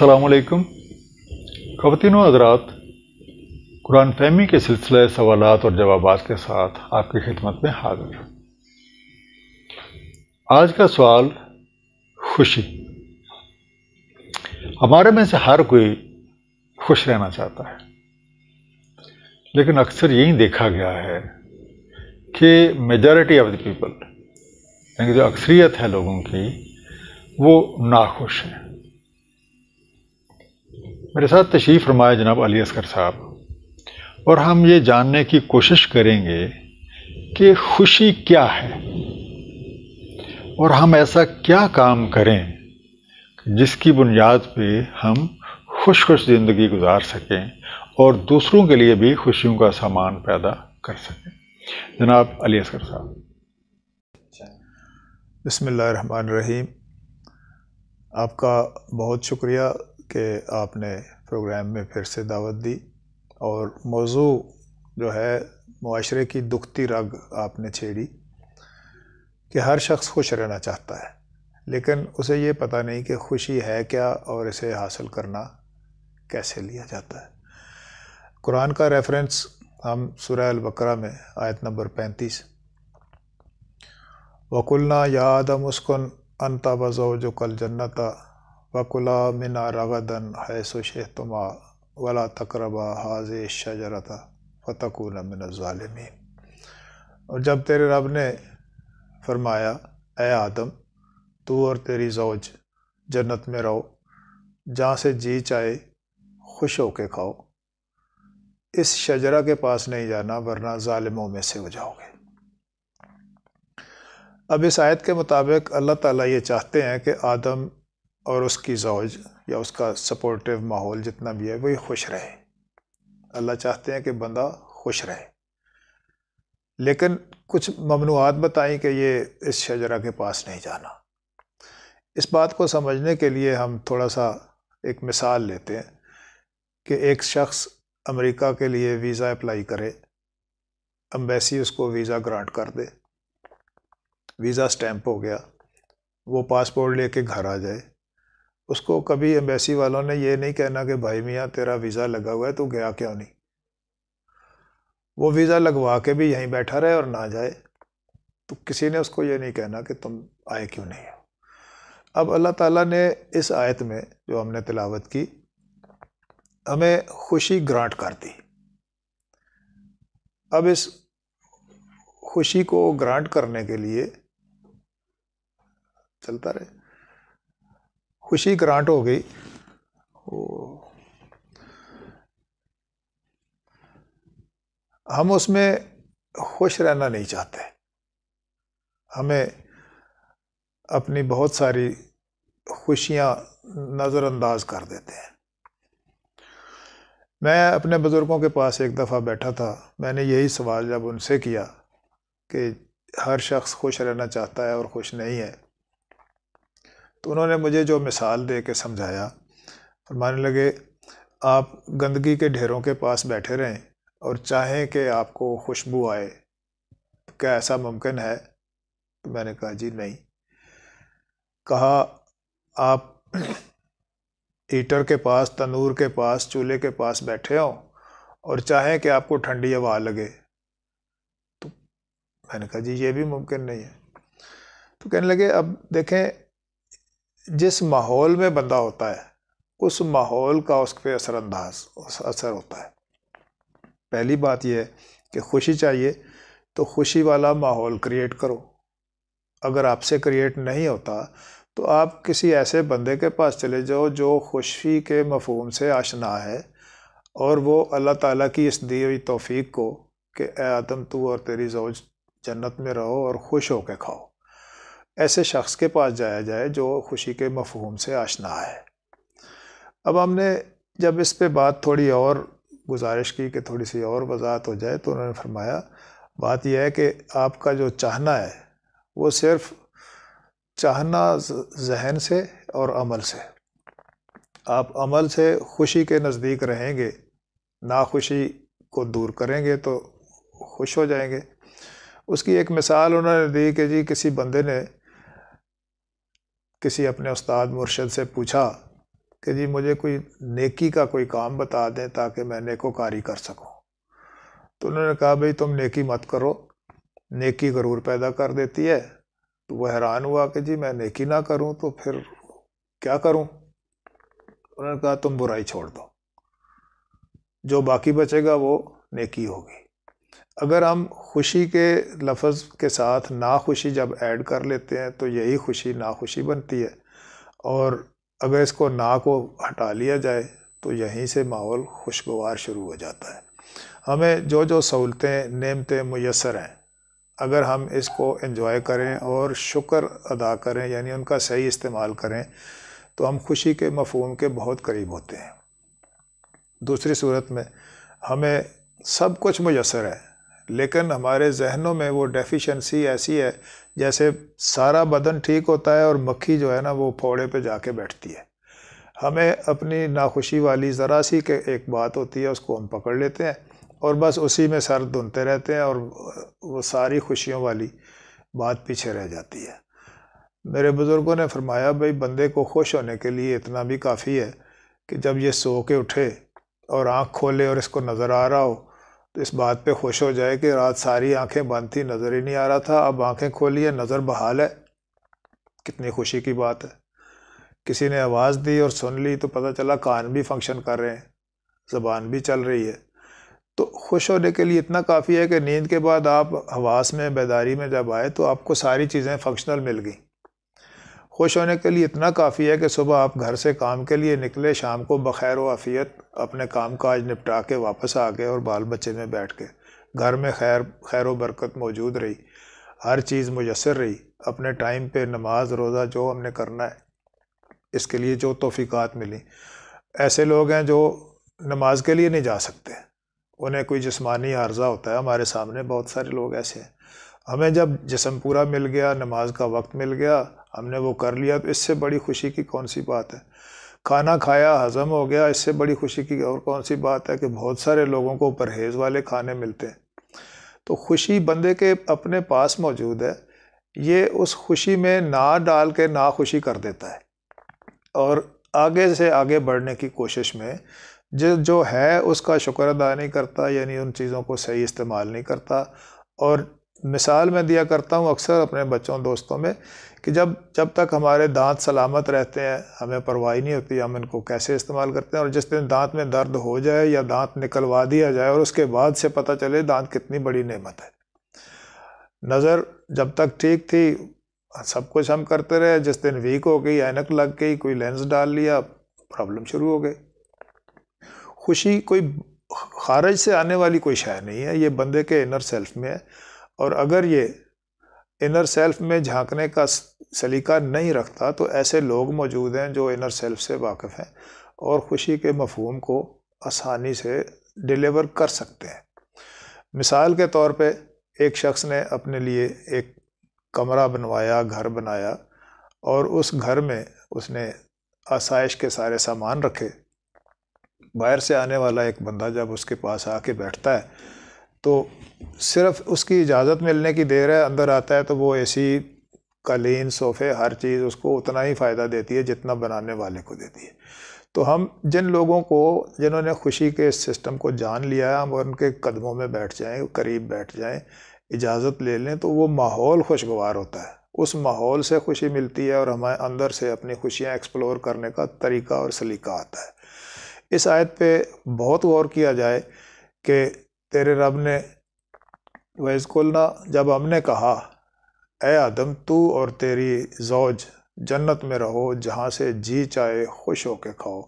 अलकुम ख़वान हजरात कुरान फहमी के सिलसिले सवाल और जवाब के साथ आपकी खिदमत में हाजिर आज का सवाल खुशी हमारे में से हर कोई खुश रहना चाहता है लेकिन अक्सर यही देखा गया है कि मेजॉरिटी ऑफ द पीपल यानी जो अक्सरियत है लोगों की वो नाखुश हैं मेरे साथ तशरीफ़ फरमाया जनाब अली असकर साहब और हम ये जानने की कोशिश करेंगे कि खुशी क्या है और हम ऐसा क्या काम करें जिसकी बुनियाद पे हम खुश खुश ज़िंदगी गुजार सकें और दूसरों के लिए भी खुशियों का सामान पैदा कर सकें जनाब अली असगर साहब अच्छा। बसमीम आपका बहुत शुक्रिया कि आपने प्रोग्राम में फिर से दावत दी और मौजू जो है माशरे की दुखती रग आपने छेड़ी कि हर शख्स खुश रहना चाहता है लेकिन उसे ये पता नहीं कि खुशी है क्या और इसे हासिल करना कैसे लिया जाता है कुरान का रेफरेंस हम सुरैल बकरा में आयत नंबर पैंतीस वकुलना याद मुस्कुन अनता बजो जो कल जन्नता वकुला मिना रगदन हैसो शहतमा वला तकरबा हाज शजरत फ़तकून मिन ालमीन और जब तेरे रब ने फरमाया ए आदम तू और तेरी जोज जन्नत में रहो जहाँ से जी चाहे खुश हो के खाओ इस शजरा के पास नहीं जाना वरना ालिमों में से हो जाओगे अब इस आयत के मुताबिक अल्लाह ताला ये चाहते हैं कि आदम और उसकी जोज या उसका सपोर्टिव माहौल जितना भी है वही खुश रहे अल्लाह चाहते हैं कि बंदा खुश रहे लेकिन कुछ ममनुआत बताएं कि ये इस शजरा के पास नहीं जाना इस बात को समझने के लिए हम थोड़ा सा एक मिसाल लेते हैं कि एक शख्स अमेरिका के लिए वीज़ा अप्लाई करे अम्बेसी उसको वीज़ा ग्रांट कर दे वीज़ा स्टैम्प हो गया वो पासपोर्ट लेके घर आ जाए उसको कभी एम्बेसी वालों ने ये नहीं कहना कि भाई मियाँ तेरा वीज़ा लगा हुआ है तो गया क्यों नहीं वो वीज़ा लगवा के भी यहीं बैठा रहे और ना जाए तो किसी ने उसको ये नहीं कहना कि तुम आए क्यों नहीं हो अब अल्लाह ताला ने इस आयत में जो हमने तिलावत की हमें खुशी ग्रांट कर दी अब इस खुशी को ग्रांट करने के लिए चलता रहे खुशी ग्रांट हो गई हम उसमें खुश रहना नहीं चाहते हमें अपनी बहुत सारी खुशियाँ नज़रअंदाज कर देते हैं मैं अपने बुज़ुर्गों के पास एक दफ़ा बैठा था मैंने यही सवाल जब उनसे किया कि हर शख्स खुश रहना चाहता है और खुश नहीं है तो उन्होंने मुझे जो मिसाल दे के समझाया फरमाने लगे आप गंदगी के ढेरों के पास बैठे रहें और चाहें कि आपको खुशबू आए तो क्या ऐसा मुमकिन है तो मैंने कहा जी नहीं कहा आप हीटर के पास तनूर के पास चूल्हे के पास बैठे हों और चाहें कि आपको ठंडी हवा लगे तो मैंने कहा जी ये भी मुमकिन नहीं है तो कहने लगे अब देखें जिस माहौल में बंदा होता है उस माहौल का उस पर असरअंदाज असर होता है पहली बात यह है कि खुशी चाहिए तो खुशी वाला माहौल क्रिएट करो अगर आपसे क्रिएट नहीं होता तो आप किसी ऐसे बंदे के पास चले जाओ जो खुशी के मफहम से आशना है और वो अल्लाह ताला की इस दी हुई तोफ़ी को कि ए आदम तू और तेरी जोज जन्नत में रहो और खुश होकर खाओ ऐसे शख्स के पास जाया जाए जो खुशी के मफहूम से आशना है अब हमने जब इस पर बात थोड़ी और गुजारिश की कि थोड़ी सी और वजाहत हो जाए तो उन्होंने फरमाया बात यह है कि आपका जो चाहना है वो सिर्फ चाहना जहन से और अमल से आप अमल से खुशी के नज़दीक रहेंगे नाखुशी को दूर करेंगे तो खुश हो जाएंगे उसकी एक मिसाल उन्होंने दी कि जी किसी बंदे ने किसी अपने उस्ताद मुर्शद से पूछा कि जी मुझे कोई नेकी का कोई काम बता दें ताकि मैं नेकोकारी कर सकूं तो उन्होंने कहा भाई तुम नेकी मत करो नेकी गरूर पैदा कर देती है तो वह हैरान हुआ कि जी मैं नेकी ना करूं तो फिर क्या करूं उन्होंने कहा तुम बुराई छोड़ दो जो बाकी बचेगा वो नेकी होगी अगर हम खुशी के लफ्ज़ के साथ नाखुशी जब ऐड कर लेते हैं तो यही खुशी नाखुशी बनती है और अगर इसको ना को हटा लिया जाए तो यहीं से माहौल खुशगवार शुरू हो जाता है हमें जो जो सहूलतें नेमतें मैसर हैं अगर हम इसको इंजॉय करें और शुक्र अदा करें यानी उनका सही इस्तेमाल करें तो हम खुशी के मफहम के बहुत करीब होते हैं दूसरी सूरत में हमें सब कुछ मैसर है लेकिन हमारे जहनों में वो डेफिशिएंसी ऐसी है जैसे सारा बदन ठीक होता है और मक्खी जो है ना वो फोड़े पे जाके बैठती है हमें अपनी नाखुशी वाली ज़रा सी के एक बात होती है उसको हम पकड़ लेते हैं और बस उसी में सर धुनते रहते हैं और वो सारी खुशियों वाली बात पीछे रह जाती है मेरे बुज़ुर्गों ने फरमाया भाई बंदे को खुश होने के लिए इतना भी काफ़ी है कि जब ये सो के उठे और आँख खोले और इसको नज़र आ रहा हो इस बात पे खुश हो जाए कि रात सारी आंखें बंद थी नज़र ही नहीं आ रहा था अब आंखें खोली है नज़र बहाल है कितनी खुशी की बात है किसी ने आवाज़ दी और सुन ली तो पता चला कान भी फंक्शन कर रहे हैं ज़बान भी चल रही है तो खुश होने के लिए इतना काफ़ी है कि नींद के बाद आप हवास में बेदारी में जब आए तो आपको सारी चीज़ें फंक्शनल मिल गई खुश होने के लिए इतना काफ़ी है कि सुबह आप घर से काम के लिए निकले शाम को बखैर वाफ़ियत अपने काम काज निपटा के वापस आ गए और बाल बच्चे में बैठ के घर में खैर खैर व बरकत मौजूद रही हर चीज़ मुयसर रही अपने टाइम पे नमाज रोज़ा जो हमने करना है इसके लिए जो तोफ़ीक़ात मिली ऐसे लोग हैं जो नमाज के लिए नहीं जा सकते उन्हें कोई जिसमानी आर्जा होता है हमारे सामने बहुत सारे लोग ऐसे हैं हमें जब जिसम पूरा मिल गया नमाज का वक्त मिल गया हमने वो कर लिया तो इससे बड़ी खुशी की कौन सी बात है खाना खाया हज़म हो गया इससे बड़ी खुशी की और कौन सी बात है कि बहुत सारे लोगों को परहेज़ वाले खाने मिलते हैं तो खुशी बंदे के अपने पास मौजूद है ये उस खुशी में ना डाल के ना खुशी कर देता है और आगे से आगे बढ़ने की कोशिश में जो जो है उसका शुक्र अदा नहीं करता यानी उन चीज़ों को सही इस्तेमाल नहीं करता और मिसाल मैं दिया करता हूँ अक्सर अपने बच्चों दोस्तों में कि जब जब तक हमारे दांत सलामत रहते हैं हमें परवाही नहीं होती हम इनको कैसे इस्तेमाल करते हैं और जिस दिन दांत में दर्द हो जाए या दांत निकलवा दिया जाए और उसके बाद से पता चले दांत कितनी बड़ी नेमत है नज़र जब तक ठीक थी सब कुछ हम करते रहे जिस दिन वीक हो गई ऐनक लग गई कोई लेंस डाल लिया प्रॉब्लम शुरू हो गई खुशी कोई खारज से आने वाली कोई शय नहीं है ये बंदे के इनर सेल्फ में है और अगर ये इनर सेल्फ में झांकने का सलीका नहीं रखता तो ऐसे लोग मौजूद हैं जो इनर सेल्फ से वाकफ़ हैं और ख़ुशी के मफहम को आसानी से डिलीवर कर सकते हैं मिसाल के तौर पे एक शख्स ने अपने लिए एक कमरा बनवाया घर बनाया और उस घर में उसने आसाइश के सारे सामान रखे बाहर से आने वाला एक बंदा जब उसके पास आके बैठता है तो सिर्फ उसकी इजाज़त मिलने की देर है अंदर आता है तो वो ऐसी कलीन सोफ़े हर चीज़ उसको उतना ही फ़ायदा देती है जितना बनाने वाले को देती है तो हम जिन लोगों को जिन्होंने खुशी के इस सिस्टम को जान लिया है हम उनके कदमों में बैठ जाएं करीब बैठ जाएं इजाज़त ले लें तो वो माहौल खुशगवार होता है उस माहौल से खुशी मिलती है और हमारे अंदर से अपनी खुशियाँ एक्सप्लोर करने का तरीका और सलीका आता है इस आयत पे बहुत गौर किया जाए कि तेरे रब ने वैसकुलना जब हमने कहा ए आदम तू और तेरी जौज जन्नत में रहो जहाँ से जी चाहे खुश हो के खाओ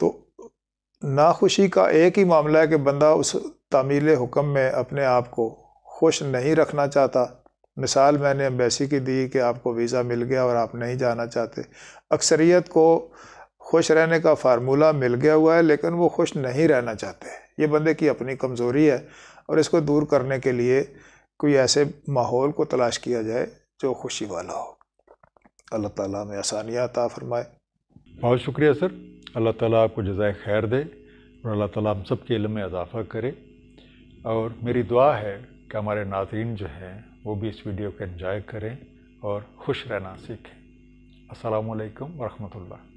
तो नाखुशी का एक ही मामला है कि बंदा उस तामील हुक्म में अपने आप को खुश नहीं रखना चाहता मिसाल मैंने अम्बेसी की दी कि आपको वीज़ा मिल गया और आप नहीं जाना चाहते अक्सरियत को खुश रहने का फार्मूला मिल गया हुआ है लेकिन वो खुश नहीं रहना चाहते ये बंदे की अपनी कमज़ोरी है और इसको दूर करने के लिए कोई ऐसे माहौल को तलाश किया जाए जो खुशी वाला हो अल्लाह ताला में आसानियाँ अता फरमाए बहुत शुक्रिया सर अल्लाह ताला आपको जजाय खैर दे और अल्लाह ताला हम सब के इल्म में इजाफ़ा करे और मेरी दुआ है कि हमारे नाजरन जो हैं वो भी इस वीडियो को इन्जॉय करें और खुश रहना सीखें असलकम वरहमल